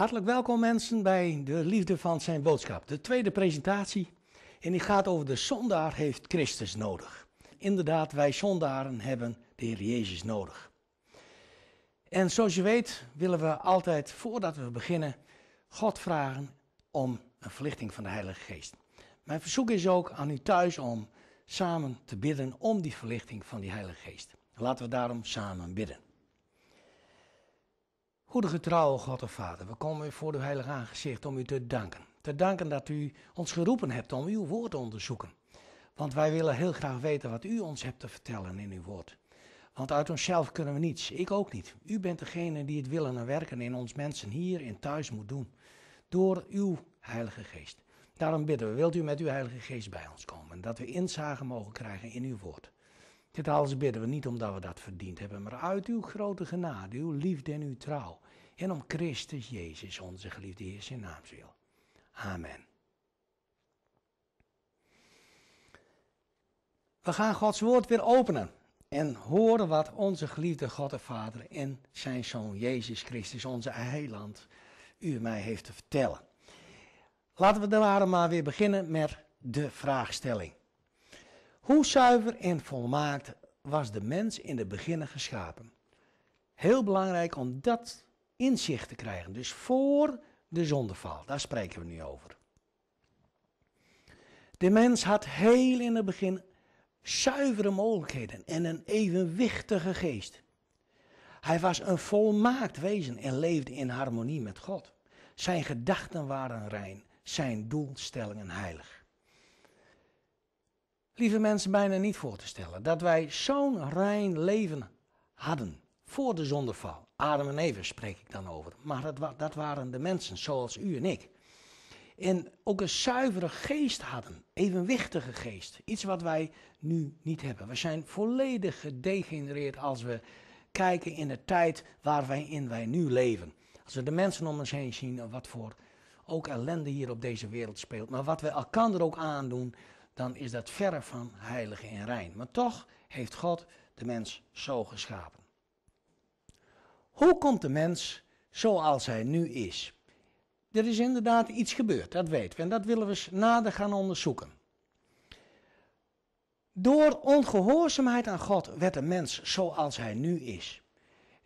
Hartelijk welkom mensen bij de liefde van zijn boodschap. De tweede presentatie en die gaat over de zondaar heeft Christus nodig. Inderdaad, wij zondaren hebben de Heer Jezus nodig. En zoals je weet willen we altijd voordat we beginnen God vragen om een verlichting van de Heilige Geest. Mijn verzoek is ook aan u thuis om samen te bidden om die verlichting van die Heilige Geest. Laten we daarom samen bidden. Goede getrouwe God en Vader, we komen voor uw heilige aangezicht om u te danken. Te danken dat u ons geroepen hebt om uw woord te onderzoeken. Want wij willen heel graag weten wat u ons hebt te vertellen in uw woord. Want uit onszelf kunnen we niets, ik ook niet. U bent degene die het willen en werken in ons mensen hier in thuis moet doen. Door uw Heilige Geest. Daarom bidden we, wilt u met uw Heilige Geest bij ons komen, dat we inzage mogen krijgen in uw woord. Dit alles bidden we niet omdat we dat verdiend hebben, maar uit uw grote genade, uw liefde en uw trouw en om Christus Jezus, onze geliefde Heer, zijn naam wil. Amen. We gaan Gods woord weer openen en horen wat onze geliefde God de Vader en zijn Zoon Jezus Christus, onze heiland, u mij heeft te vertellen. Laten we daar maar weer beginnen met de vraagstelling. Hoe zuiver en volmaakt was de mens in de beginnen geschapen? Heel belangrijk om dat inzicht te krijgen. Dus voor de zondeval, daar spreken we nu over. De mens had heel in het begin zuivere mogelijkheden en een evenwichtige geest. Hij was een volmaakt wezen en leefde in harmonie met God. Zijn gedachten waren rein, zijn doelstellingen heilig. Lieve mensen, bijna niet voor te stellen dat wij zo'n rein leven hadden voor de zondeval. Adam en Eva spreek ik dan over. Maar dat, dat waren de mensen zoals u en ik. En ook een zuivere geest hadden, evenwichtige geest. Iets wat wij nu niet hebben. We zijn volledig gedegenereerd als we kijken in de tijd waarin wij, in wij nu leven. Als we de mensen om ons heen zien, wat voor ook ellende hier op deze wereld speelt. Maar wat we elkaar er ook aandoen, dan is dat verre van heilig en rein. Maar toch heeft God de mens zo geschapen. Hoe komt de mens zoals hij nu is? Er is inderdaad iets gebeurd, dat weten we. En dat willen we eens nader gaan onderzoeken. Door ongehoorzaamheid aan God werd de mens zoals hij nu is.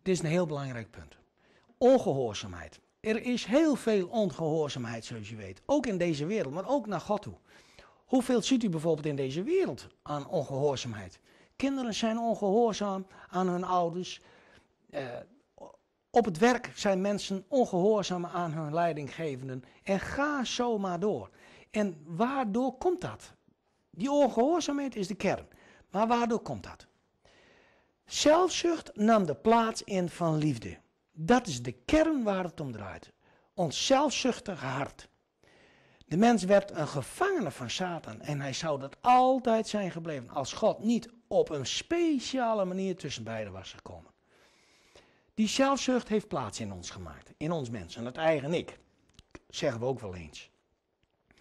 Dit is een heel belangrijk punt. Ongehoorzaamheid. Er is heel veel ongehoorzaamheid, zoals je weet. Ook in deze wereld, maar ook naar God toe. Hoeveel ziet u bijvoorbeeld in deze wereld aan ongehoorzaamheid? Kinderen zijn ongehoorzaam aan hun ouders. Eh, op het werk zijn mensen ongehoorzaam aan hun leidinggevenden. En ga zo maar door. En waardoor komt dat? Die ongehoorzaamheid is de kern. Maar waardoor komt dat? Zelfzucht nam de plaats in van liefde. Dat is de kern waar het om draait. Ons zelfzuchtige hart. De mens werd een gevangene van Satan en hij zou dat altijd zijn gebleven als God niet op een speciale manier tussen beiden was gekomen. Die zelfzucht heeft plaats in ons gemaakt, in ons mensen, het eigen ik. Zeggen we ook wel eens.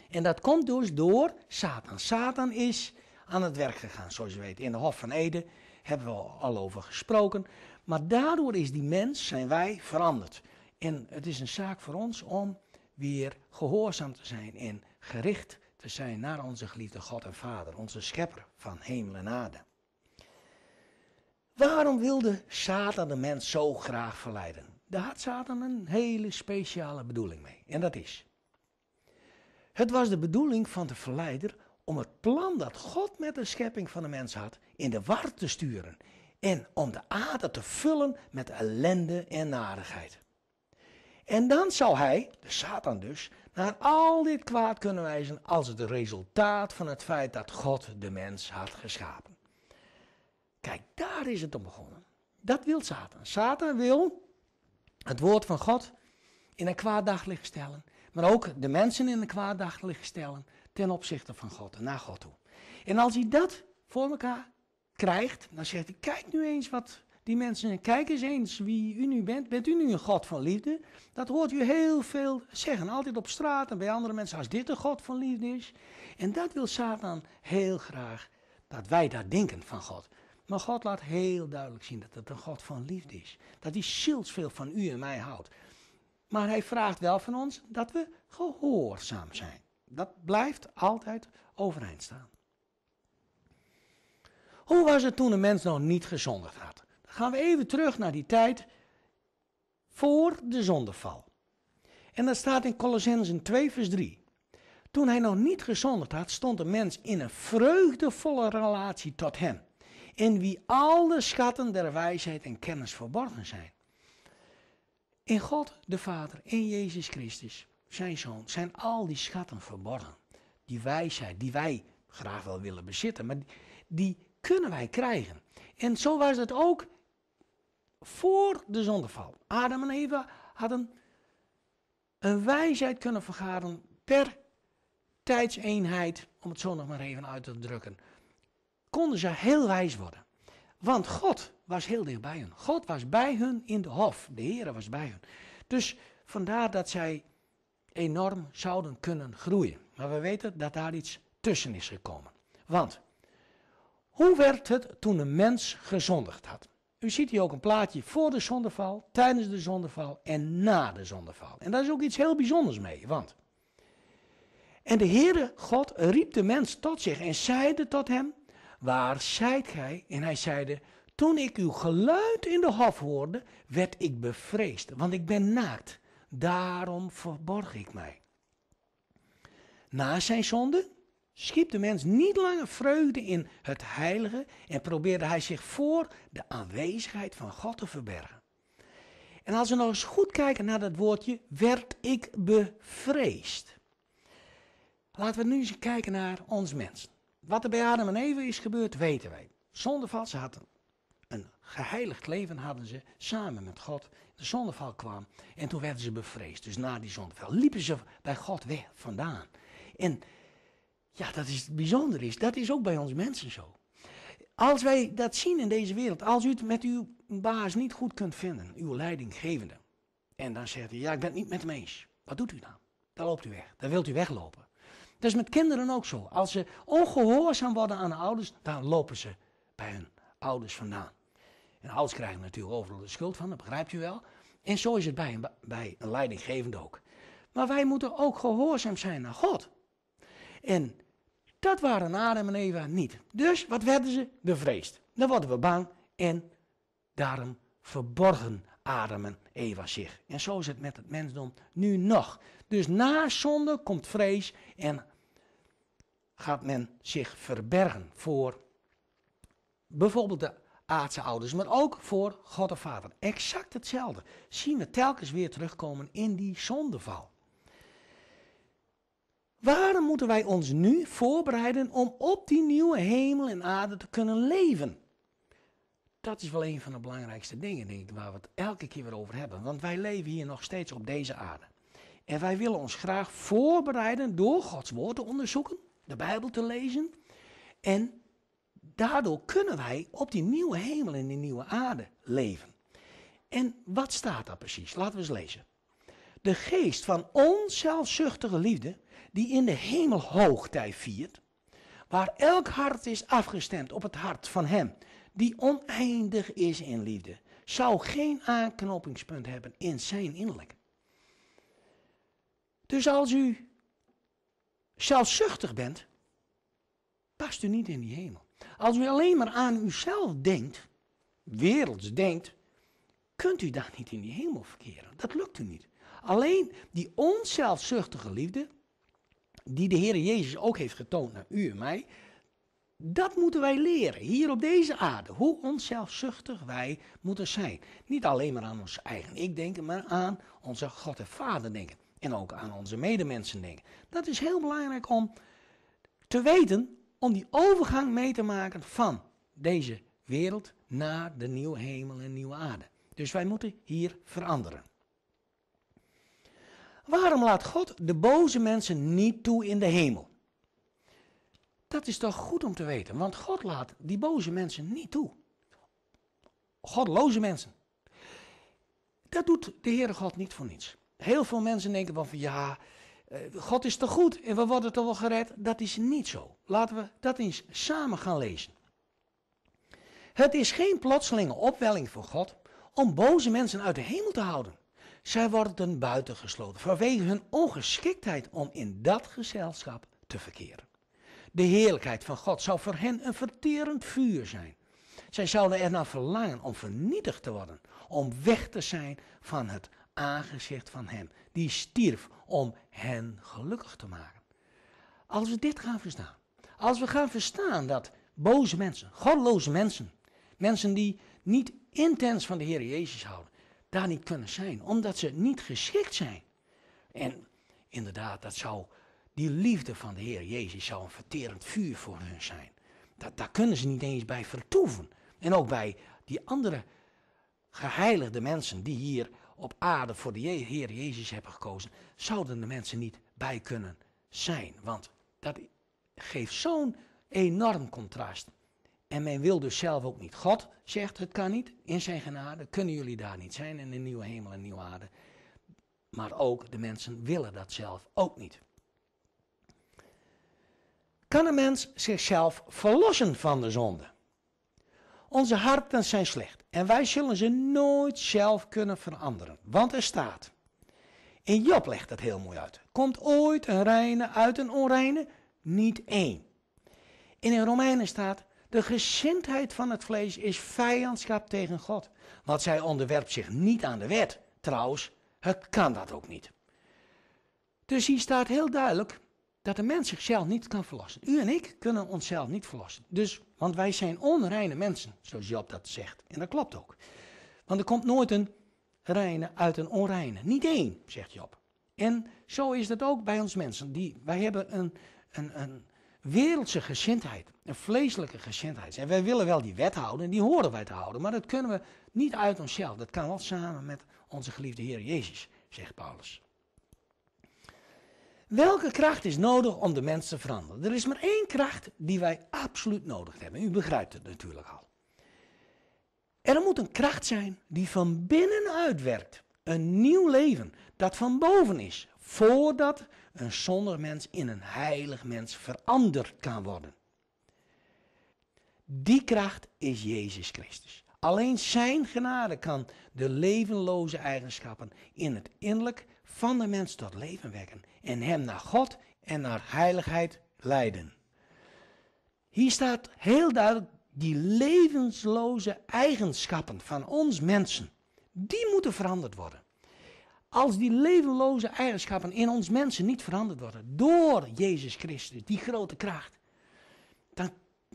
En dat komt dus door Satan. Satan is aan het werk gegaan, zoals je weet. In de Hof van Eden hebben we al over gesproken. Maar daardoor is die mens, zijn wij, veranderd. En het is een zaak voor ons om weer gehoorzaam te zijn en gericht te zijn naar onze geliefde God en Vader, onze schepper van hemel en aarde. Waarom wilde Satan de mens zo graag verleiden? Daar had Satan een hele speciale bedoeling mee. En dat is. Het was de bedoeling van de verleider om het plan dat God met de schepping van de mens had in de war te sturen. En om de aarde te vullen met ellende en narigheid. En dan zou hij, de Satan dus, naar al dit kwaad kunnen wijzen als het resultaat van het feit dat God de mens had geschapen. Kijk, daar is het om begonnen. Dat wil Satan. Satan wil het woord van God in een kwaad daglicht stellen. Maar ook de mensen in een kwaad daglicht stellen ten opzichte van God en naar God toe. En als hij dat voor elkaar krijgt, dan zegt hij: Kijk nu eens wat die mensen. Kijk eens eens wie u nu bent. Bent u nu een God van liefde? Dat hoort u heel veel zeggen. Altijd op straat en bij andere mensen. Als dit een God van liefde is. En dat wil Satan heel graag. Dat wij daar denken van God. Maar God laat heel duidelijk zien dat het een God van liefde is. Dat hij zielsveel van u en mij houdt. Maar hij vraagt wel van ons dat we gehoorzaam zijn. Dat blijft altijd overeind staan. Hoe was het toen de mens nog niet gezondigd had? Dan gaan we even terug naar die tijd voor de zondeval. En dat staat in Colossensen 2 vers 3. Toen hij nog niet gezondigd had, stond de mens in een vreugdevolle relatie tot hem in wie alle schatten der wijsheid en kennis verborgen zijn. In God de Vader, in Jezus Christus, zijn Zoon, zijn al die schatten verborgen. Die wijsheid die wij graag wel willen bezitten, maar die kunnen wij krijgen. En zo was het ook voor de zondeval. Adam en Eva hadden een wijsheid kunnen vergaren per tijdseenheid, om het zo nog maar even uit te drukken konden ze heel wijs worden. Want God was heel dicht bij hun. God was bij hun in de hof. De Heere was bij hun. Dus vandaar dat zij enorm zouden kunnen groeien. Maar we weten dat daar iets tussen is gekomen. Want hoe werd het toen een mens gezondigd had? U ziet hier ook een plaatje voor de zondeval, tijdens de zondeval en na de zondeval. En daar is ook iets heel bijzonders mee, want... En de Heere God riep de mens tot zich en zeide tot hem, waar zijt gij? En hij zeide, toen ik uw geluid in de hof hoorde, werd ik bevreesd, want ik ben naakt. Daarom verborg ik mij. Na zijn zonde schiep de mens niet langer vreugde in het heilige en probeerde hij zich voor de aanwezigheid van God te verbergen. En als we nog eens goed kijken naar dat woordje, werd ik bevreesd. Laten we nu eens kijken naar ons mens. Wat er bij Adam en Eva is gebeurd, weten wij. Zondeval, ze hadden een geheiligd leven hadden ze samen met God. De zondeval kwam en toen werden ze bevreesd. Dus na die zondeval liepen ze bij God weg vandaan. En ja, dat is het bijzondere is, dat is ook bij ons mensen zo. Als wij dat zien in deze wereld, als u het met uw baas niet goed kunt vinden, uw leidinggevende, en dan zegt hij, ja, ik ben het niet met hem eens. Wat doet u dan? Dan loopt u weg. Dan wilt u weglopen. Dat is met kinderen ook zo. Als ze ongehoorzaam worden aan de ouders, dan lopen ze bij hun ouders vandaan. En ouders krijgen natuurlijk overal de schuld van, dat begrijpt u wel. En zo is het bij een, bij een leidinggevende ook. Maar wij moeten ook gehoorzaam zijn naar God. En dat waren Adam en Eva niet. Dus wat werden ze? De Bevreesd. Dan worden we bang en daarom verborgen Adam en Eva zich. En zo is het met het mensdom nu nog. Dus na zonde komt vrees en gaat men zich verbergen voor bijvoorbeeld de aardse ouders, maar ook voor God de Vader. Exact hetzelfde zien we telkens weer terugkomen in die zondeval. Waarom moeten wij ons nu voorbereiden om op die nieuwe hemel en aarde te kunnen leven? Dat is wel een van de belangrijkste dingen, denk ik, waar we het elke keer weer over hebben. Want wij leven hier nog steeds op deze aarde. En wij willen ons graag voorbereiden door Gods woord te onderzoeken, de Bijbel te lezen. En daardoor kunnen wij op die nieuwe hemel en die nieuwe aarde leven. En wat staat daar precies? Laten we eens lezen. De geest van onzelfzuchtige liefde, die in de hemel hoogtij viert, waar elk hart is afgestemd op het hart van hem, die oneindig is in liefde, zou geen aanknopingspunt hebben in zijn innerlijk. Dus als u zelfzuchtig bent, past u niet in die hemel. Als u alleen maar aan uzelf denkt, werelds denkt, kunt u daar niet in die hemel verkeren. Dat lukt u niet. Alleen die onzelfzuchtige liefde, die de Heer Jezus ook heeft getoond naar u en mij, dat moeten wij leren hier op deze aarde. Hoe onzelfzuchtig wij moeten zijn. Niet alleen maar aan ons eigen ik denken, maar aan onze God en Vader denken en ook aan onze medemensen denken. Dat is heel belangrijk om te weten, om die overgang mee te maken van deze wereld naar de nieuwe hemel en nieuwe aarde. Dus wij moeten hier veranderen. Waarom laat God de boze mensen niet toe in de hemel? Dat is toch goed om te weten, want God laat die boze mensen niet toe. Godloze mensen. Dat doet de Heere God niet voor niets heel veel mensen denken van, ja, eh, God is toch goed en we worden toch wel gered? Dat is niet zo. Laten we dat eens samen gaan lezen. Het is geen plotselinge opwelling voor God om boze mensen uit de hemel te houden. Zij worden buiten gesloten vanwege hun ongeschiktheid om in dat gezelschap te verkeren. De heerlijkheid van God zou voor hen een verterend vuur zijn. Zij zouden ernaar verlangen om vernietigd te worden, om weg te zijn van het aangezicht van hem. Die stierf om hen gelukkig te maken. Als we dit gaan verstaan, als we gaan verstaan dat boze mensen, godloze mensen, mensen die niet intens van de Heer Jezus houden, daar niet kunnen zijn, omdat ze niet geschikt zijn. En inderdaad, dat zou, die liefde van de Heer Jezus zou een verterend vuur voor hun zijn. Dat, daar kunnen ze niet eens bij vertoeven. En ook bij die andere geheiligde mensen die hier op aarde voor de Heer Jezus hebben gekozen, zouden de mensen niet bij kunnen zijn. Want dat geeft zo'n enorm contrast. En men wil dus zelf ook niet. God zegt het kan niet, in zijn genade kunnen jullie daar niet zijn in de nieuwe hemel en nieuwe aarde. Maar ook de mensen willen dat zelf ook niet. Kan een mens zichzelf verlossen van de zonde? Onze harten zijn slecht en wij zullen ze nooit zelf kunnen veranderen. Want er staat, in Job legt dat heel mooi uit. Komt ooit een reine uit een onreine? Niet één. In in Romeinen staat, de gezindheid van het vlees is vijandschap tegen God. Want zij onderwerpt zich niet aan de wet. Trouwens, het kan dat ook niet. Dus hier staat heel duidelijk, dat de mens zichzelf niet kan verlossen. U en ik kunnen onszelf niet verlossen. Dus, want wij zijn onreine mensen, zoals Job dat zegt. En dat klopt ook. Want er komt nooit een reine uit een onreine. Niet één, zegt Job. En zo is dat ook bij ons mensen. Die, wij hebben een, een, een wereldse gezindheid, een vleeselijke gezindheid. En wij willen wel die wet houden, en die horen wij te houden, maar dat kunnen we niet uit onszelf. Dat kan wel samen met onze geliefde Heer Jezus, zegt Paulus. Welke kracht is nodig om de mens te veranderen? Er is maar één kracht die wij absoluut nodig hebben. U begrijpt het natuurlijk al. Er moet een kracht zijn die van binnenuit werkt. Een nieuw leven dat van boven is. Voordat een zonder mens in een heilig mens veranderd kan worden. Die kracht is Jezus Christus. Alleen zijn genade kan de levenloze eigenschappen in het innerlijk van de mens tot leven wekken en hem naar God en naar heiligheid leiden. Hier staat heel duidelijk die levensloze eigenschappen van ons mensen, die moeten veranderd worden. Als die levenloze eigenschappen in ons mensen niet veranderd worden door Jezus Christus, die grote kracht, dan,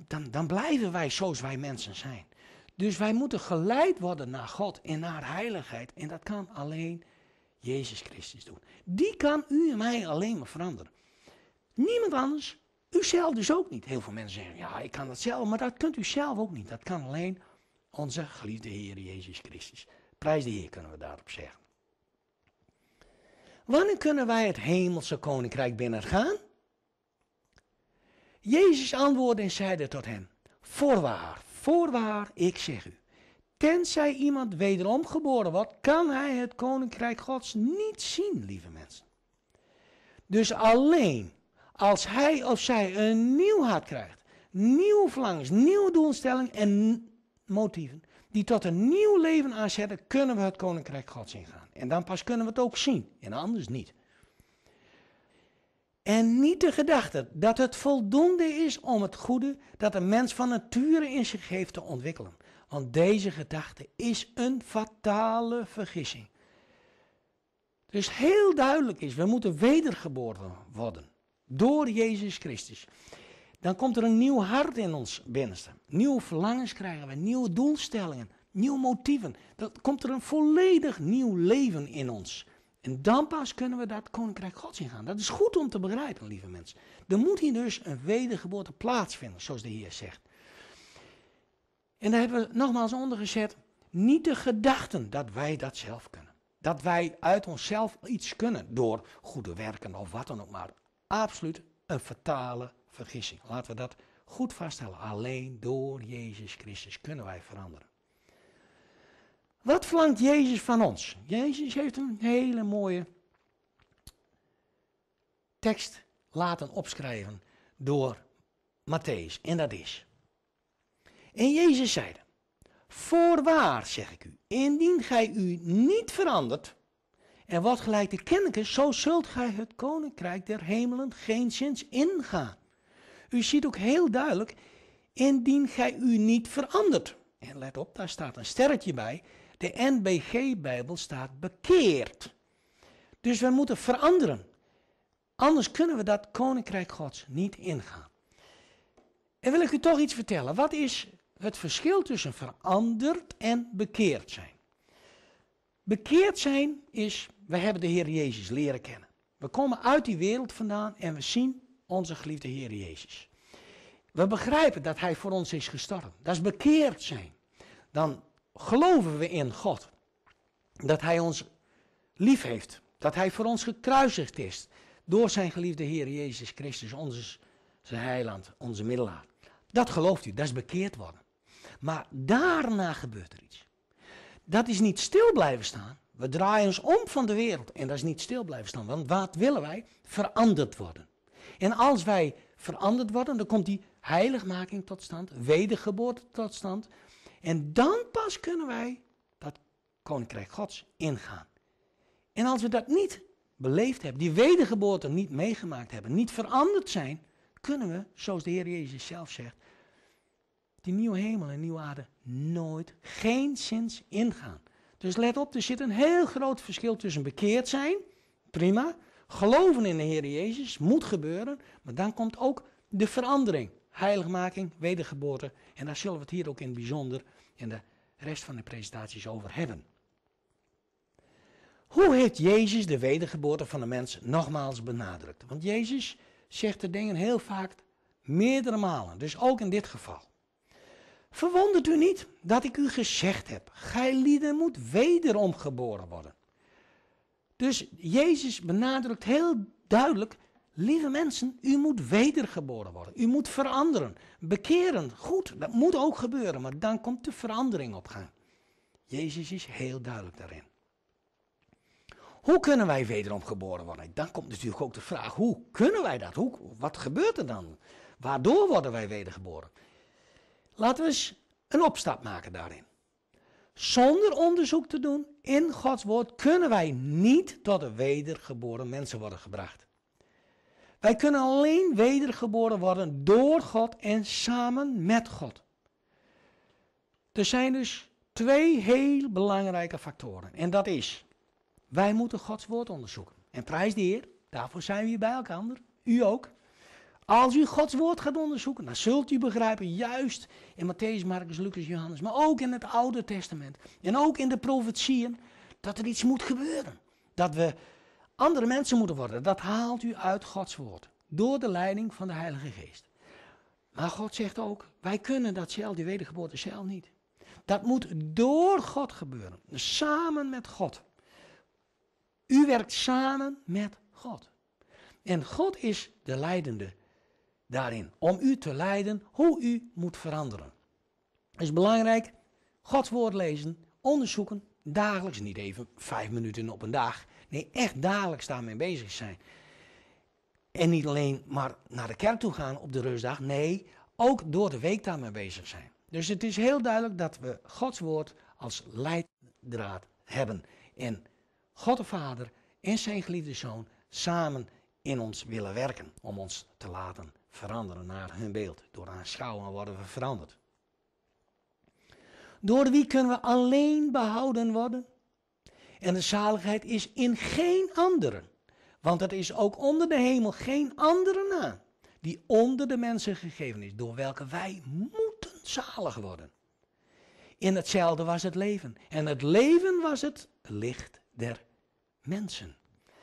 dan, dan blijven wij zoals wij mensen zijn. Dus wij moeten geleid worden naar God en naar heiligheid. En dat kan alleen Jezus Christus doen. Die kan u en mij alleen maar veranderen. Niemand anders. U zelf dus ook niet. Heel veel mensen zeggen, ja, ik kan dat zelf, maar dat kunt u zelf ook niet. Dat kan alleen onze geliefde Heer Jezus Christus. Prijs de Heer kunnen we daarop zeggen. Wanneer kunnen wij het hemelse koninkrijk binnengaan? Jezus antwoordde en zeide tot hen, voorwaar, voorwaar, ik zeg u tenzij iemand wederom geboren wordt, kan hij het koninkrijk Gods niet zien, lieve mensen. Dus alleen als hij of zij een nieuw hart krijgt, nieuw verlangens, nieuwe doelstelling en motieven, die tot een nieuw leven aanzetten, kunnen we het koninkrijk Gods ingaan. En dan pas kunnen we het ook zien, en anders niet. En niet de gedachte dat het voldoende is om het goede dat een mens van nature in zich heeft te ontwikkelen. Want deze gedachte is een fatale vergissing. Dus heel duidelijk is, we moeten wedergeboren worden door Jezus Christus. Dan komt er een nieuw hart in ons binnenste. Nieuwe verlangens krijgen we, nieuwe doelstellingen, nieuwe motieven. Dan komt er een volledig nieuw leven in ons. En dan pas kunnen we dat koninkrijk gods ingaan. Dat is goed om te begrijpen, lieve mensen. Er moet hier dus een wedergeboorte plaatsvinden, zoals de Heer zegt. En daar hebben we nogmaals onder gezet, niet de gedachten dat wij dat zelf kunnen. Dat wij uit onszelf iets kunnen door goede werken of wat dan ook maar. Absoluut een fatale vergissing. Laten we dat goed vaststellen. Alleen door Jezus Christus kunnen wij veranderen. Wat verlangt Jezus van ons? Jezus heeft een hele mooie tekst laten opschrijven door Matthäus. En dat is en Jezus zeide, voorwaar zeg ik u, indien gij u niet verandert en wat gelijk de kenneken, zo zult gij het koninkrijk der hemelen geenszins ingaan. U ziet ook heel duidelijk, indien gij u niet verandert. En let op, daar staat een sterretje bij. De NBG-bijbel staat bekeerd. Dus we moeten veranderen. Anders kunnen we dat koninkrijk gods niet ingaan. En wil ik u toch iets vertellen. Wat is het verschil tussen veranderd en bekeerd zijn. Bekeerd zijn is, we hebben de Heer Jezus leren kennen. We komen uit die wereld vandaan en we zien onze geliefde Heer Jezus. We begrijpen dat Hij voor ons is gestorven. Dat is bekeerd zijn. Dan geloven we in God. Dat Hij ons lief heeft. Dat Hij voor ons gekruisigd is. Door zijn geliefde Heer Jezus Christus, onze, zijn heiland, onze middelaar. Dat gelooft u, dat is bekeerd worden. Maar daarna gebeurt er iets. Dat is niet stil blijven staan. We draaien ons om van de wereld. En dat is niet stil blijven staan. Want wat willen wij? Veranderd worden. En als wij veranderd worden, dan komt die heiligmaking tot stand, wedergeboorte tot stand. En dan pas kunnen wij dat koninkrijk Gods ingaan. En als we dat niet beleefd hebben, die wedergeboorte niet meegemaakt hebben, niet veranderd zijn, kunnen we, zoals de Heer Jezus zelf zegt, nieuwe hemel en nieuwe aarde nooit, geen zins ingaan. Dus let op, er zit een heel groot verschil tussen bekeerd zijn, prima, geloven in de Heer Jezus, moet gebeuren, maar dan komt ook de verandering, heiligmaking, wedergeboorte. En daar zullen we het hier ook in het bijzonder in de rest van de presentaties over hebben. Hoe heeft Jezus de wedergeboorte van de mens nogmaals benadrukt? Want Jezus zegt de dingen heel vaak meerdere malen, dus ook in dit geval. Verwondert u niet dat ik u gezegd heb: Gij lieden moet wederom geboren worden. Dus Jezus benadrukt heel duidelijk: Lieve mensen, u moet wedergeboren worden. U moet veranderen. Bekeren, goed, dat moet ook gebeuren, maar dan komt de verandering op gang. Jezus is heel duidelijk daarin. Hoe kunnen wij wederom geboren worden? Dan komt natuurlijk ook de vraag: hoe kunnen wij dat? Hoe, wat gebeurt er dan? Waardoor worden wij wedergeboren? Laten we eens een opstap maken daarin. Zonder onderzoek te doen in Gods woord kunnen wij niet tot de wedergeboren mensen worden gebracht. Wij kunnen alleen wedergeboren worden door God en samen met God. Er zijn dus twee heel belangrijke factoren. En dat is, wij moeten Gods woord onderzoeken. En prijs de Heer, daarvoor zijn we hier bij elkaar, u ook. Als u Gods woord gaat onderzoeken, dan zult u begrijpen, juist in Matthäus, Marcus, Lucas, Johannes, maar ook in het Oude Testament en ook in de profetieën, dat er iets moet gebeuren. Dat we andere mensen moeten worden. Dat haalt u uit Gods woord, door de leiding van de Heilige Geest. Maar God zegt ook, wij kunnen dat zelf, die wedergeboorte zelf niet. Dat moet door God gebeuren, samen met God. U werkt samen met God. En God is de leidende daarin. Om u te leiden hoe u moet veranderen. Het is belangrijk, Gods woord lezen, onderzoeken, dagelijks, niet even vijf minuten op een dag. Nee, echt dagelijks daarmee bezig zijn. En niet alleen maar naar de kerk toe gaan op de rustdag. Nee, ook door de week daarmee bezig zijn. Dus het is heel duidelijk dat we Gods woord als leidraad hebben. En God de Vader en zijn geliefde Zoon samen in ons willen werken om ons te laten veranderen naar hun beeld. Door aanschouwen worden we veranderd. Door wie kunnen we alleen behouden worden? En de zaligheid is in geen anderen. Want het is ook onder de hemel geen andere naam die onder de mensen gegeven is, door welke wij moeten zalig worden. In hetzelfde was het leven. En het leven was het licht der mensen.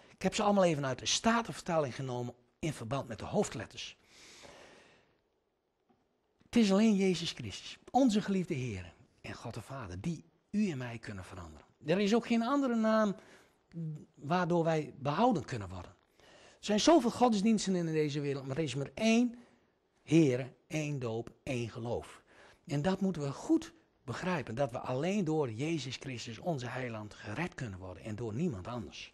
Ik heb ze allemaal even uit de Statenvertaling genomen in verband met de hoofdletters. Het is alleen Jezus Christus, onze geliefde Heer en God de Vader, die u en mij kunnen veranderen. Er is ook geen andere naam waardoor wij behouden kunnen worden. Er zijn zoveel godsdiensten in deze wereld, maar er is maar één Heer, één doop, één geloof. En dat moeten we goed begrijpen, dat we alleen door Jezus Christus, onze heiland, gered kunnen worden en door niemand anders.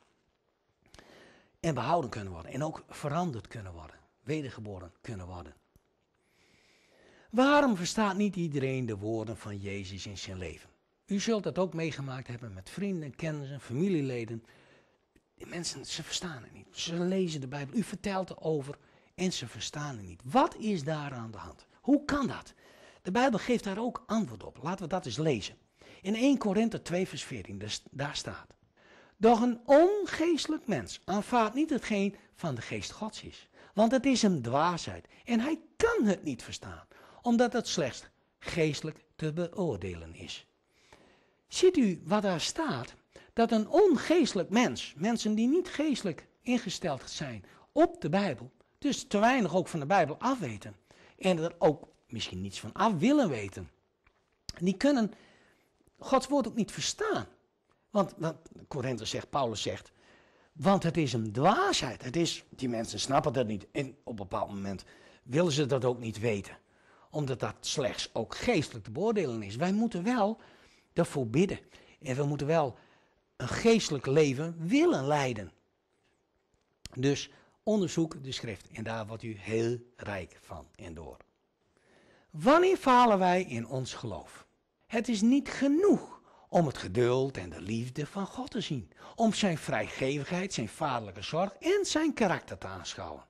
En behouden kunnen worden en ook veranderd kunnen worden, wedergeboren kunnen worden. Waarom verstaat niet iedereen de woorden van Jezus in zijn leven? U zult dat ook meegemaakt hebben met vrienden, kennissen, familieleden. mensen, ze verstaan het niet. Ze lezen de Bijbel, u vertelt erover en ze verstaan het niet. Wat is daar aan de hand? Hoe kan dat? De Bijbel geeft daar ook antwoord op. Laten we dat eens lezen. In 1 Korinthe 2 vers 14, daar staat. Doch een ongeestelijk mens aanvaardt niet hetgeen van de geest gods is. Want het is hem dwaasheid en hij kan het niet verstaan omdat het slechts geestelijk te beoordelen is. Ziet u wat daar staat? Dat een ongeestelijk mens, mensen die niet geestelijk ingesteld zijn op de Bijbel, dus te weinig ook van de Bijbel afweten en er ook misschien niets van af willen weten, die kunnen Gods woord ook niet verstaan. Want, want Korinther zegt, Paulus zegt, want het is een dwaasheid. Het is, die mensen snappen dat niet en op een bepaald moment willen ze dat ook niet weten omdat dat slechts ook geestelijk te beoordelen is. Wij moeten wel daarvoor bidden. En we moeten wel een geestelijk leven willen leiden. Dus onderzoek de schrift en daar wordt u heel rijk van en door. Wanneer falen wij in ons geloof? Het is niet genoeg om het geduld en de liefde van God te zien, om zijn vrijgevigheid, zijn vaderlijke zorg en zijn karakter te aanschouwen.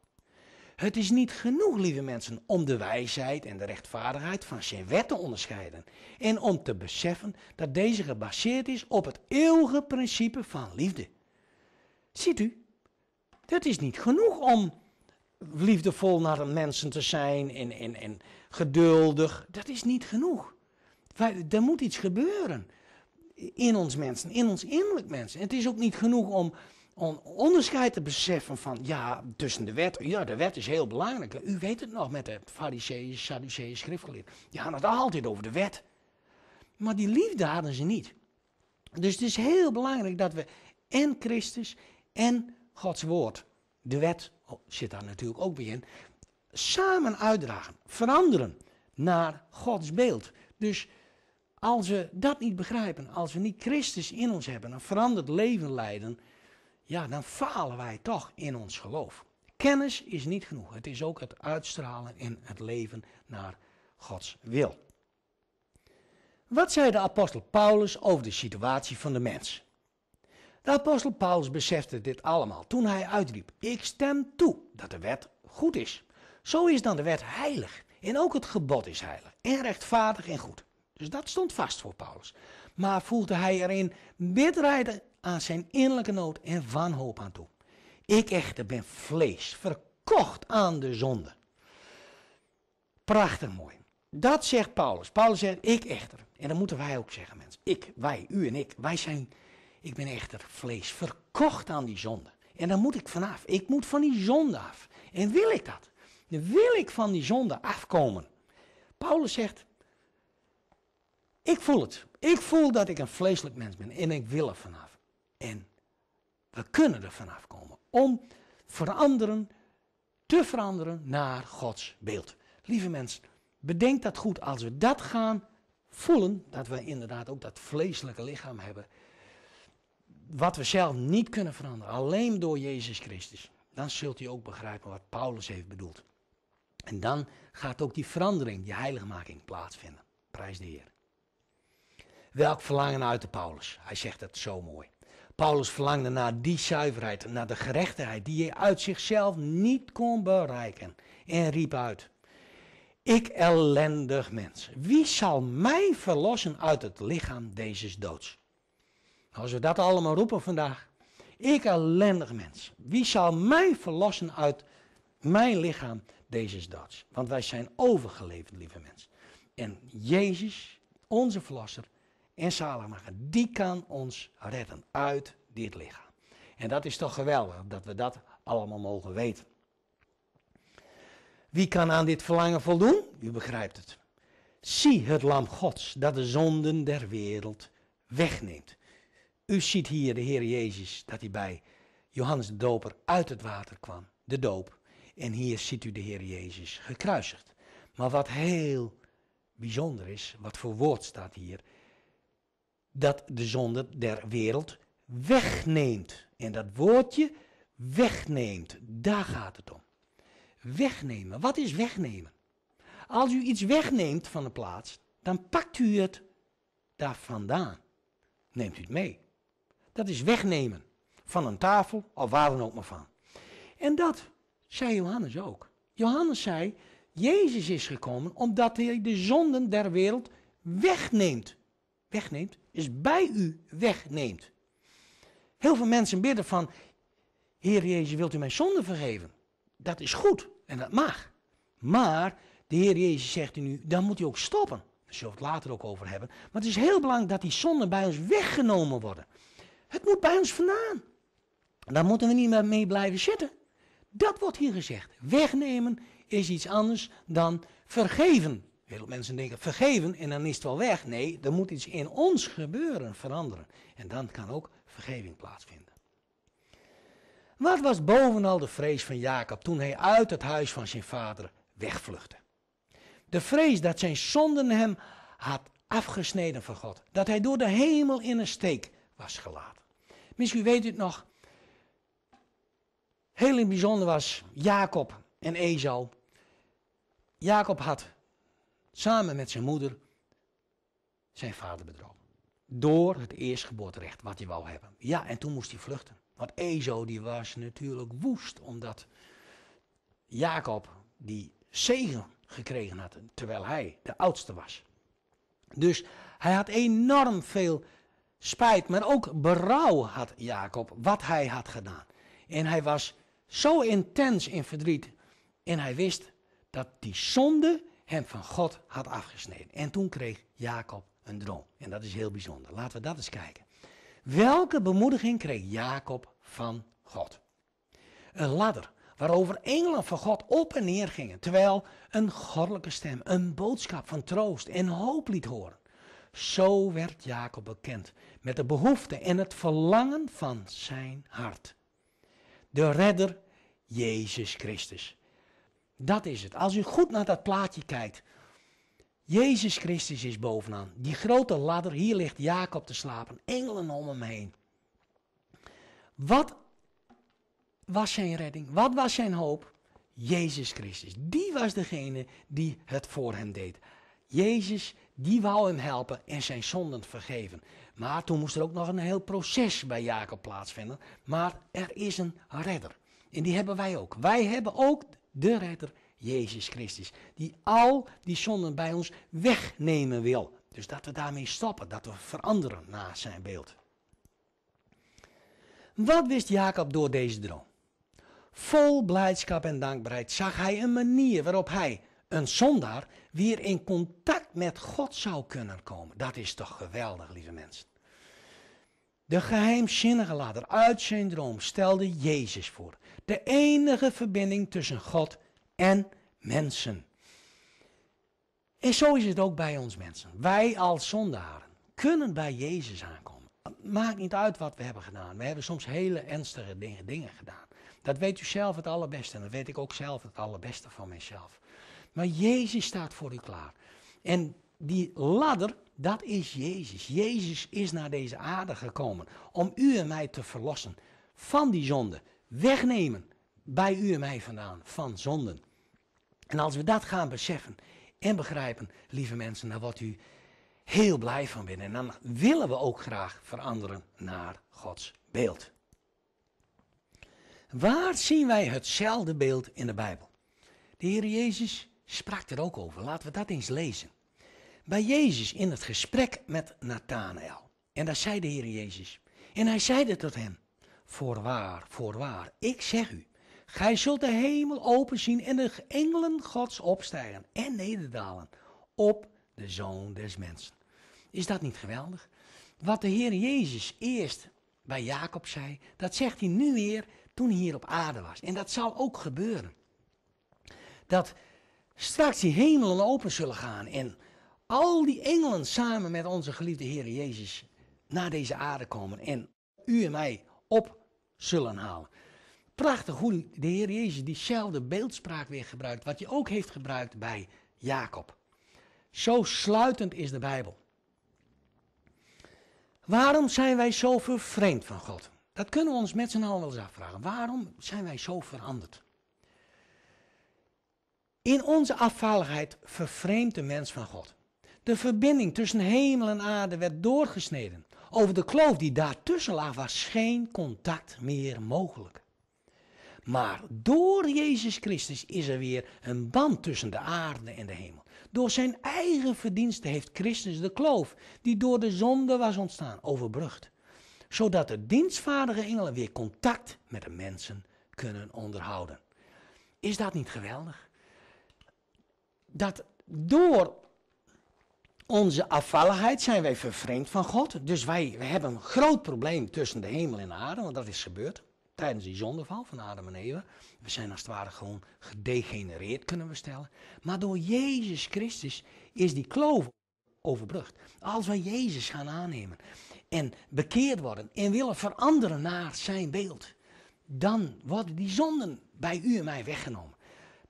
Het is niet genoeg, lieve mensen, om de wijsheid en de rechtvaardigheid van zijn wet te onderscheiden. En om te beseffen dat deze gebaseerd is op het eeuwige principe van liefde. Ziet u, dat is niet genoeg om liefdevol naar de mensen te zijn en, en, en geduldig. Dat is niet genoeg. er moet iets gebeuren in ons mensen, in ons innerlijk mensen. Het is ook niet genoeg om om onderscheid te beseffen van, ja, tussen de wet. Ja, de wet is heel belangrijk. U weet het nog met de fariseeën, sadduceeën, schriftgeleerden. Die hadden het altijd over de wet. Maar die liefde hadden ze niet. Dus het is heel belangrijk dat we en Christus en Gods woord, de wet oh, zit daar natuurlijk ook bij in, samen uitdragen, veranderen naar Gods beeld. Dus als we dat niet begrijpen, als we niet Christus in ons hebben, een veranderd leven leiden, ja, dan falen wij toch in ons geloof. Kennis is niet genoeg. Het is ook het uitstralen in het leven naar Gods wil. Wat zei de apostel Paulus over de situatie van de mens? De apostel Paulus besefte dit allemaal toen hij uitriep: Ik stem toe dat de wet goed is. Zo is dan de wet heilig. En ook het gebod is heilig. En rechtvaardig en goed. Dus dat stond vast voor Paulus. Maar voelde hij erin bitterheid aan zijn innerlijke nood en wanhoop aan toe. Ik echter ben vlees, verkocht aan de zonde. Prachtig mooi. Dat zegt Paulus. Paulus zegt, ik echter. En dat moeten wij ook zeggen, mensen. Ik, wij, u en ik. Wij zijn, ik ben echter vlees, verkocht aan die zonde. En dan moet ik vanaf. Ik moet van die zonde af. En wil ik dat? Dan wil ik van die zonde afkomen. Paulus zegt, ik voel het. Ik voel dat ik een vleeselijk mens ben en ik wil er vanaf. En we kunnen er vanaf komen om veranderen, te veranderen naar Gods beeld. Lieve mensen, bedenk dat goed. Als we dat gaan voelen, dat we inderdaad ook dat vleeselijke lichaam hebben, wat we zelf niet kunnen veranderen, alleen door Jezus Christus, dan zult u ook begrijpen wat Paulus heeft bedoeld. En dan gaat ook die verandering, die heiligmaking plaatsvinden. Prijs de Heer. Welk verlangen uit de Paulus? Hij zegt het zo mooi. Paulus verlangde naar die zuiverheid, naar de gerechtigheid die je uit zichzelf niet kon bereiken. En riep uit: Ik ellendig mens, wie zal mij verlossen uit het lichaam deze doods? Als we dat allemaal roepen vandaag. Ik ellendig mens, wie zal mij verlossen uit mijn lichaam deze doods? Want wij zijn overgeleverd, lieve mens. En Jezus, onze verlosser, en zalig Die kan ons redden uit dit lichaam. En dat is toch geweldig dat we dat allemaal mogen weten. Wie kan aan dit verlangen voldoen? U begrijpt het. Zie het lam Gods dat de zonden der wereld wegneemt. U ziet hier de Heer Jezus dat hij bij Johannes de Doper uit het water kwam, de doop. En hier ziet u de Heer Jezus gekruisigd. Maar wat heel bijzonder is, wat voor woord staat hier, dat de zonde der wereld wegneemt. En dat woordje wegneemt, daar gaat het om. Wegnemen, wat is wegnemen? Als u iets wegneemt van een plaats, dan pakt u het daar vandaan. Neemt u het mee. Dat is wegnemen van een tafel of waar dan ook maar van. En dat zei Johannes ook. Johannes zei, Jezus is gekomen omdat hij de zonden der wereld wegneemt wegneemt, is bij u wegneemt. Heel veel mensen bidden van, Heer Jezus, wilt u mijn zonde vergeven? Dat is goed en dat mag. Maar de Heer Jezus zegt nu, dan moet u ook stoppen. Daar zullen we het later ook over hebben. Maar het is heel belangrijk dat die zonden bij ons weggenomen worden. Het moet bij ons vandaan. Daar moeten we niet meer mee blijven zitten. Dat wordt hier gezegd. Wegnemen is iets anders dan vergeven. Veel mensen denken, vergeven en dan is het wel weg. Nee, er moet iets in ons gebeuren, veranderen. En dan kan ook vergeving plaatsvinden. Wat was bovenal de vrees van Jacob toen hij uit het huis van zijn vader wegvluchtte? De vrees dat zijn zonden hem had afgesneden van God. Dat hij door de hemel in een steek was gelaten. Misschien weet u het nog. Heel in bijzonder was Jacob en Esau. Jacob had samen met zijn moeder zijn vader bedroog. Door het eerstgeboorterecht wat hij wou hebben. Ja, en toen moest hij vluchten. Want Ezo die was natuurlijk woest omdat Jacob die zegen gekregen had terwijl hij de oudste was. Dus hij had enorm veel spijt, maar ook berouw had Jacob wat hij had gedaan. En hij was zo intens in verdriet en hij wist dat die zonde hem van God had afgesneden. En toen kreeg Jacob een droom. En dat is heel bijzonder. Laten we dat eens kijken. Welke bemoediging kreeg Jacob van God? Een ladder waarover engelen van God op en neer gingen, terwijl een goddelijke stem een boodschap van troost en hoop liet horen. Zo werd Jacob bekend met de behoefte en het verlangen van zijn hart. De redder Jezus Christus. Dat is het. Als u goed naar dat plaatje kijkt. Jezus Christus is bovenaan. Die grote ladder, hier ligt Jacob te slapen. Engelen om hem heen. Wat was zijn redding? Wat was zijn hoop? Jezus Christus. Die was degene die het voor hem deed. Jezus, die wou hem helpen en zijn zonden vergeven. Maar toen moest er ook nog een heel proces bij Jacob plaatsvinden. Maar er is een redder. En die hebben wij ook. Wij hebben ook de redder, Jezus Christus, die al die zonden bij ons wegnemen wil. Dus dat we daarmee stoppen, dat we veranderen na zijn beeld. Wat wist Jacob door deze droom? Vol blijdschap en dankbaarheid zag hij een manier waarop hij, een zondaar, weer in contact met God zou kunnen komen. Dat is toch geweldig, lieve mensen. De geheimzinnige ladder uit zijn droom stelde Jezus voor. De enige verbinding tussen God en mensen. En zo is het ook bij ons mensen. Wij als zondaren kunnen bij Jezus aankomen. maakt niet uit wat we hebben gedaan. We hebben soms hele ernstige dingen, dingen gedaan. Dat weet u zelf het allerbeste en dat weet ik ook zelf het allerbeste van mezelf. Maar Jezus staat voor u klaar. En die ladder dat is Jezus. Jezus is naar deze aarde gekomen om u en mij te verlossen van die zonde. Wegnemen bij u en mij vandaan van zonden. En als we dat gaan beseffen en begrijpen, lieve mensen, dan wordt u heel blij van binnen. En dan willen we ook graag veranderen naar Gods beeld. Waar zien wij hetzelfde beeld in de Bijbel? De Heer Jezus sprak er ook over. Laten we dat eens lezen bij Jezus in het gesprek met Nathanael. En daar zei de Heer Jezus. En hij zeide tot hem: Voorwaar, voorwaar, ik zeg u, gij zult de hemel open zien en de engelen Gods opstijgen en nederdalen op de Zoon des Mensen. Is dat niet geweldig? Wat de Heer Jezus eerst bij Jacob zei, dat zegt hij nu weer toen hij hier op aarde was. En dat zal ook gebeuren. Dat straks die hemelen open zullen gaan en al die engelen samen met onze geliefde Heer Jezus naar deze aarde komen en u en mij op zullen halen. Prachtig hoe de Heer Jezus diezelfde beeldspraak weer gebruikt, wat hij ook heeft gebruikt bij Jacob. Zo sluitend is de Bijbel. Waarom zijn wij zo vervreemd van God? Dat kunnen we ons met z'n allen wel eens afvragen. Waarom zijn wij zo veranderd? In onze afvalligheid vervreemdt de mens van God. De verbinding tussen hemel en aarde werd doorgesneden. Over de kloof die daartussen lag was geen contact meer mogelijk. Maar door Jezus Christus is er weer een band tussen de aarde en de hemel. Door zijn eigen verdiensten heeft Christus de kloof, die door de zonde was ontstaan, overbrugd. Zodat de dienstvaardige engelen weer contact met de mensen kunnen onderhouden. Is dat niet geweldig? Dat door onze afvalligheid zijn wij vervreemd van God. Dus wij, hebben een groot probleem tussen de hemel en de aarde, want dat is gebeurd tijdens die zondeval van Adam en Eva. We zijn als het ware gewoon gedegenereerd, kunnen we stellen. Maar door Jezus Christus is die kloof overbrugd. Als wij Jezus gaan aannemen en bekeerd worden en willen veranderen naar zijn beeld, dan worden die zonden bij u en mij weggenomen.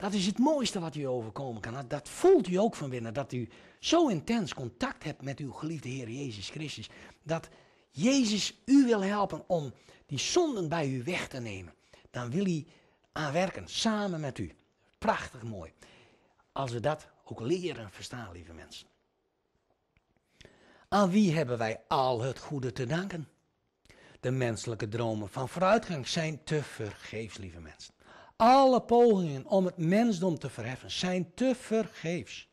Dat is het mooiste wat u overkomen kan. Dat voelt u ook van binnen. Dat u zo intens contact hebt met uw geliefde Heer Jezus Christus. Dat Jezus u wil helpen om die zonden bij u weg te nemen. Dan wil hij aanwerken samen met u. Prachtig mooi. Als we dat ook leren verstaan, lieve mensen. Aan wie hebben wij al het goede te danken? De menselijke dromen van vooruitgang zijn te vergeefs, lieve mensen. Alle pogingen om het mensdom te verheffen zijn te vergeefs.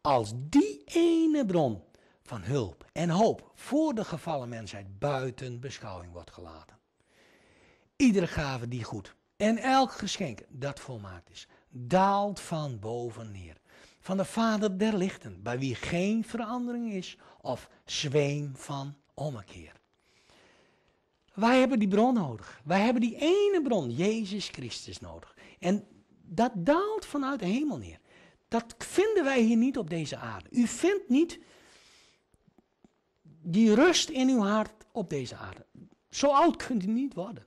Als die ene bron van hulp en hoop voor de gevallen mensheid buiten beschouwing wordt gelaten. Iedere gave die goed en elk geschenk dat volmaakt is, daalt van boven neer. Van de Vader der lichten, bij wie geen verandering is of zweem van ommekeer. Wij hebben die bron nodig. Wij hebben die ene bron, Jezus Christus, nodig. En dat daalt vanuit de hemel neer. Dat vinden wij hier niet op deze aarde. U vindt niet die rust in uw hart op deze aarde. Zo oud kunt u niet worden.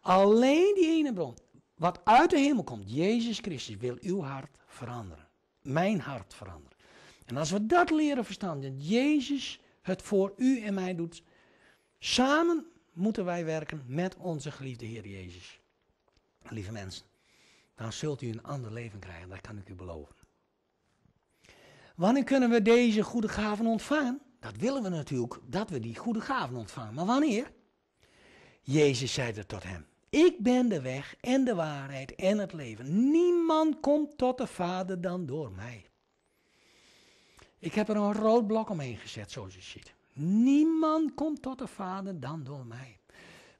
Alleen die ene bron, wat uit de hemel komt, Jezus Christus, wil uw hart veranderen. Mijn hart veranderen. En als we dat leren verstaan, dat Jezus het voor u en mij doet, samen moeten wij werken met onze geliefde Heer Jezus. Lieve mensen, dan zult u een ander leven krijgen, dat kan ik u beloven. Wanneer kunnen we deze goede gaven ontvangen? Dat willen we natuurlijk, dat we die goede gaven ontvangen. Maar wanneer? Jezus zei zeide tot hem: Ik ben de weg en de waarheid en het leven. Niemand komt tot de Vader dan door mij. Ik heb er een rood blok omheen gezet, zoals je ziet. Niemand komt tot de Vader dan door mij.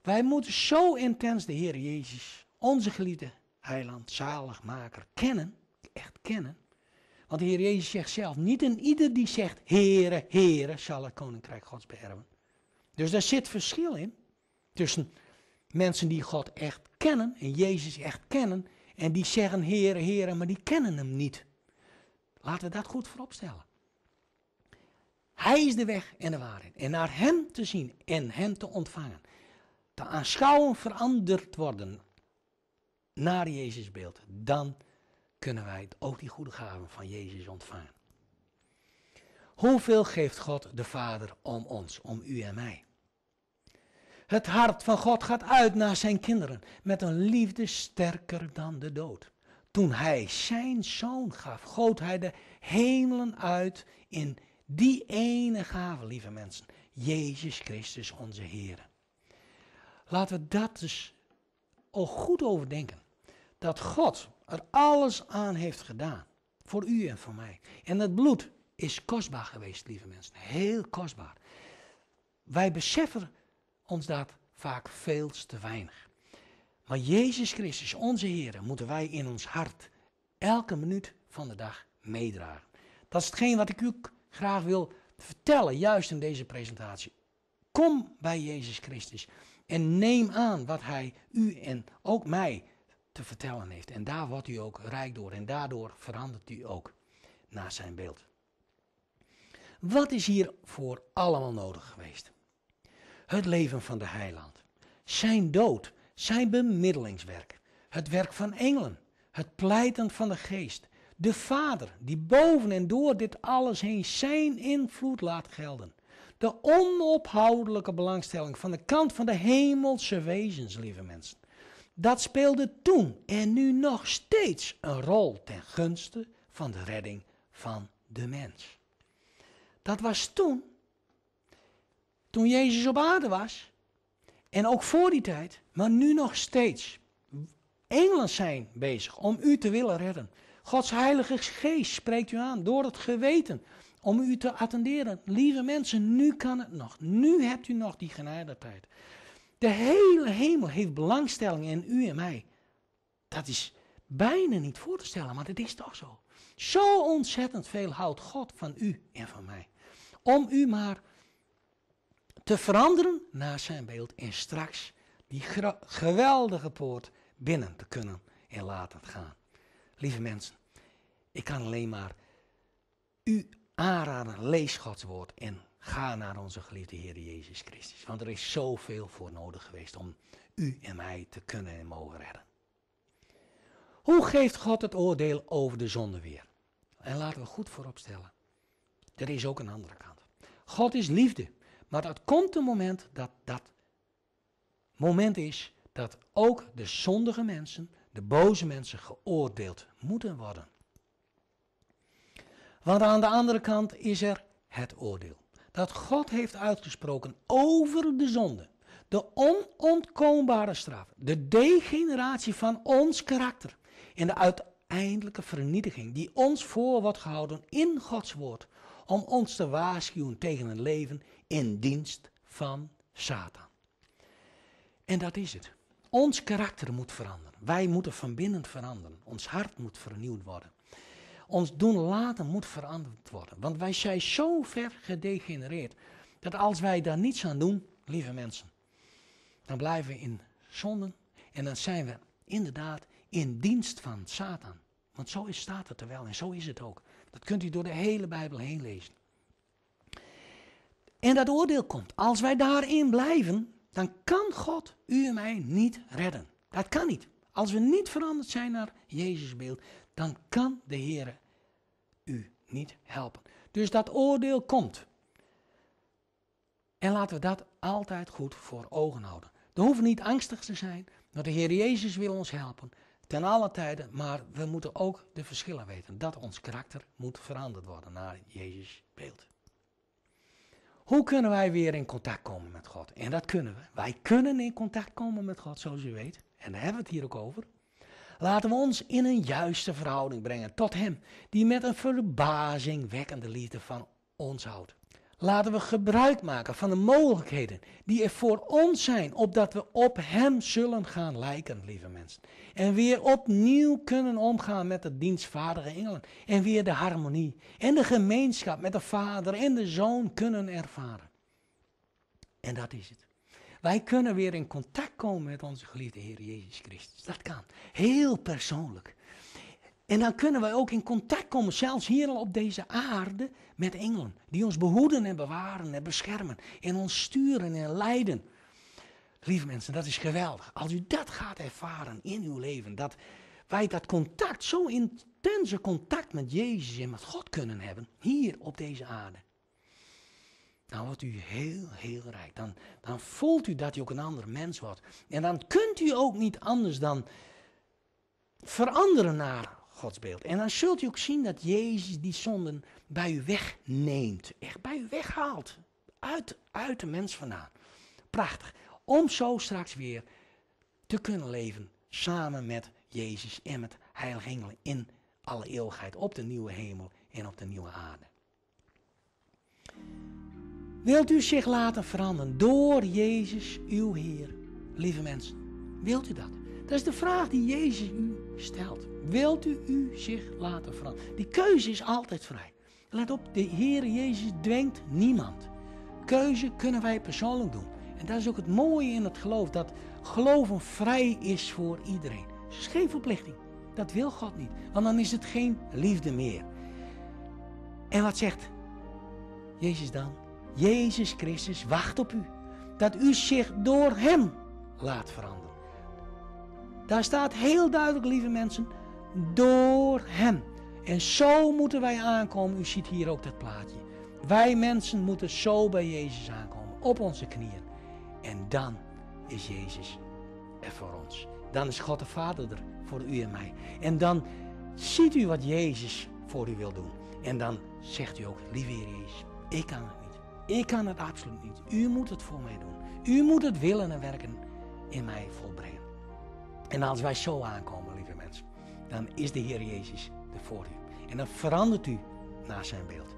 Wij moeten zo intens de Heer Jezus, onze geliefde heiland, zaligmaker, kennen. Echt kennen. Want de Heer Jezus zegt zelf, niet een ieder die zegt, Heere, Heere, zal het Koninkrijk Gods beërven. Dus daar zit verschil in. Tussen mensen die God echt kennen en Jezus echt kennen. En die zeggen, Heere, Heere, maar die kennen hem niet. Laten we dat goed vooropstellen. Hij is de weg en de waarheid. En naar Hem te zien en Hem te ontvangen. Te aanschouwen, veranderd worden naar Jezus beeld. Dan kunnen wij ook die goede gaven van Jezus ontvangen. Hoeveel geeft God de Vader om ons, om u en mij? Het hart van God gaat uit naar zijn kinderen met een liefde sterker dan de dood. Toen hij zijn zoon gaf, goot hij de hemelen uit in die ene gave, lieve mensen. Jezus Christus, onze Heer. Laten we dat dus ook goed overdenken. Dat God er alles aan heeft gedaan. Voor u en voor mij. En dat bloed is kostbaar geweest, lieve mensen. Heel kostbaar. Wij beseffen ons dat vaak veel te weinig. Maar Jezus Christus, onze Heer, moeten wij in ons hart elke minuut van de dag meedragen. Dat is hetgeen wat ik u graag wil vertellen, juist in deze presentatie. Kom bij Jezus Christus en neem aan wat Hij u en ook mij te vertellen heeft. En daar wordt u ook rijk door en daardoor verandert u ook naar zijn beeld. Wat is hier voor allemaal nodig geweest? Het leven van de heiland, zijn dood, zijn bemiddelingswerk, het werk van engelen, het pleiten van de geest, de Vader, die boven en door dit alles heen zijn invloed laat gelden. De onophoudelijke belangstelling van de kant van de hemelse wezens, lieve mensen. Dat speelde toen en nu nog steeds een rol ten gunste van de redding van de mens. Dat was toen, toen Jezus op aarde was, en ook voor die tijd, maar nu nog steeds. Engelen zijn bezig om u te willen redden. Gods heilige geest spreekt u aan door het geweten om u te attenderen. Lieve mensen, nu kan het nog. Nu hebt u nog die tijd. De hele hemel heeft belangstelling in u en mij. Dat is bijna niet voor te stellen, maar dat is toch zo. Zo ontzettend veel houdt God van u en van mij. Om u maar te veranderen naar zijn beeld en straks die geweldige poort binnen te kunnen en laten gaan. Lieve mensen, ik kan alleen maar u aanraden, lees Gods woord en ga naar onze geliefde Heer Jezus Christus. Want er is zoveel voor nodig geweest om u en mij te kunnen en mogen redden. Hoe geeft God het oordeel over de zonde weer? En laten we goed voorop stellen, er is ook een andere kant. God is liefde, maar er komt een moment dat dat moment is dat ook de zondige mensen de boze mensen geoordeeld moeten worden. Want aan de andere kant is er het oordeel. Dat God heeft uitgesproken over de zonde. De onontkoombare straf. De degeneratie van ons karakter. En de uiteindelijke vernietiging die ons voor wordt gehouden in Gods woord. Om ons te waarschuwen tegen een leven in dienst van Satan. En dat is het. Ons karakter moet veranderen. Wij moeten van binnen veranderen. Ons hart moet vernieuwd worden. Ons doen laten moet veranderd worden. Want wij zijn zo ver gedegenereerd dat als wij daar niets aan doen, lieve mensen, dan blijven we in zonden en dan zijn we inderdaad in dienst van Satan. Want zo is, staat het er wel en zo is het ook. Dat kunt u door de hele Bijbel heen lezen. En dat oordeel komt. Als wij daarin blijven, dan kan God u en mij niet redden. Dat kan niet. Als we niet veranderd zijn naar Jezus beeld, dan kan de Heer u niet helpen. Dus dat oordeel komt. En laten we dat altijd goed voor ogen houden. We hoeven niet angstig te zijn, want de Heer Jezus wil ons helpen ten alle tijden, maar we moeten ook de verschillen weten. Dat ons karakter moet veranderd worden naar Jezus beeld. Hoe kunnen wij weer in contact komen met God? En dat kunnen we. Wij kunnen in contact komen met God, zoals u weet. En daar hebben we het hier ook over. Laten we ons in een juiste verhouding brengen tot Hem, die met een verbazingwekkende liefde van ons houdt. Laten we gebruik maken van de mogelijkheden die er voor ons zijn, opdat we op Hem zullen gaan lijken, lieve mensen. En weer opnieuw kunnen omgaan met de dienstvaardige Engeland En weer de harmonie en de gemeenschap met de Vader en de Zoon kunnen ervaren. En dat is het. Wij kunnen weer in contact komen met onze geliefde Heer Jezus Christus. Dat kan. Heel persoonlijk. En dan kunnen wij ook in contact komen, zelfs hier al op deze aarde, met engelen. Die ons behoeden en bewaren en beschermen. En ons sturen en leiden. Lieve mensen, dat is geweldig. Als u dat gaat ervaren in uw leven, dat wij dat contact, zo intense contact met Jezus en met God kunnen hebben, hier op deze aarde. Dan wordt u heel, heel rijk. Dan, dan voelt u dat u ook een ander mens wordt. En dan kunt u ook niet anders dan veranderen naar godsbeeld. En dan zult u ook zien dat Jezus die zonden bij u wegneemt. Echt bij u weghaalt. Uit, uit de mens vandaan. Prachtig. Om zo straks weer te kunnen leven samen met Jezus en met Heilige Engelen in alle eeuwigheid. Op de nieuwe hemel en op de nieuwe aarde. Wilt u zich laten veranderen door Jezus, uw Heer? Lieve mensen, wilt u dat? Dat is de vraag die Jezus u stelt. Wilt u u zich laten veranderen? Die keuze is altijd vrij. Let op, de Heer Jezus dwingt niemand. Keuze kunnen wij persoonlijk doen. En dat is ook het mooie in het geloof, dat geloven vrij is voor iedereen. Het is geen verplichting. Dat wil God niet, want dan is het geen liefde meer. En wat zegt Jezus dan? Jezus Christus wacht op u, dat u zich door Hem laat veranderen. Daar staat heel duidelijk, lieve mensen, door Hem. En zo moeten wij aankomen. U ziet hier ook dat plaatje. Wij mensen moeten zo bij Jezus aankomen, op onze knieën. En dan is Jezus er voor ons. Dan is God de Vader er voor u en mij. En dan ziet u wat Jezus voor u wil doen. En dan zegt u ook, lieve Heer Jezus, ik kan het niet. Ik kan het absoluut niet. U moet het voor mij doen. U moet het willen en werken in mij volbrengen. En als wij zo aankomen, dan is de Heer Jezus er voor u. En dan verandert u naar zijn beeld.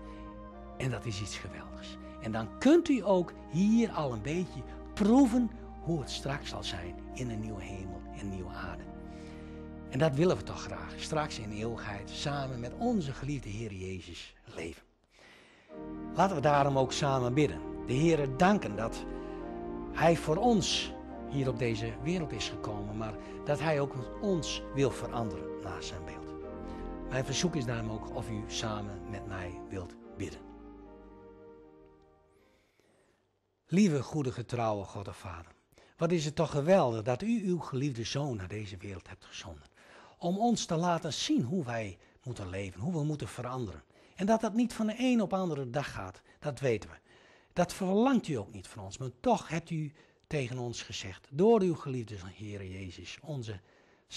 En dat is iets geweldigs. En dan kunt u ook hier al een beetje proeven hoe het straks zal zijn in een nieuwe hemel en nieuwe aarde. En dat willen we toch graag, straks in eeuwigheid samen met onze geliefde Heer Jezus leven. Laten we daarom ook samen bidden. De Heer danken dat Hij voor ons hier op deze wereld is gekomen, maar dat Hij ook met ons wil veranderen naast zijn beeld. Mijn verzoek is daarom ook of u samen met mij wilt bidden. Lieve, goede, getrouwe God en Vader, wat is het toch geweldig dat u uw geliefde zoon naar deze wereld hebt gezonden. Om ons te laten zien hoe wij moeten leven, hoe we moeten veranderen. En dat dat niet van de een op andere dag gaat, dat weten we. Dat verlangt u ook niet van ons, maar toch hebt u tegen ons gezegd, door uw geliefde Heer Jezus, onze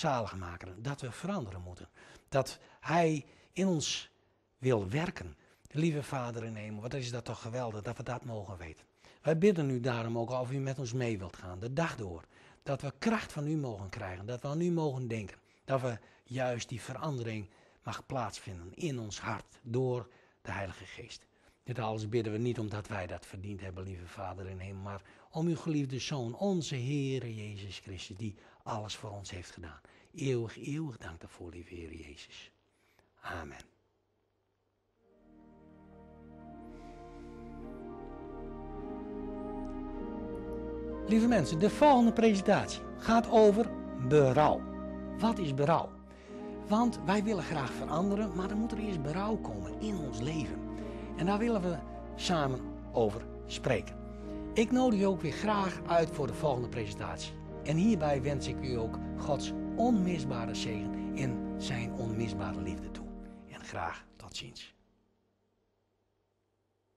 maken, Dat we veranderen moeten. Dat Hij in ons wil werken. Lieve Vader in hemel, wat is dat toch geweldig dat we dat mogen weten. Wij bidden u daarom ook of u met ons mee wilt gaan, de dag door. Dat we kracht van u mogen krijgen, dat we aan u mogen denken. Dat we juist die verandering mag plaatsvinden in ons hart door de Heilige Geest. Dit alles bidden we niet omdat wij dat verdiend hebben, lieve Vader in hemel, maar om uw geliefde Zoon, onze Heere Jezus Christus, die alles voor ons heeft gedaan. Eeuwig, eeuwig dank daarvoor, lieve Heer Jezus. Amen. Lieve mensen, de volgende presentatie gaat over berouw. Wat is berouw? Want wij willen graag veranderen, maar dan moet er eerst berouw komen in ons leven. En daar willen we samen over spreken. Ik nodig je ook weer graag uit voor de volgende presentatie. En hierbij wens ik u ook Gods onmisbare zegen en zijn onmisbare liefde toe. En graag tot ziens.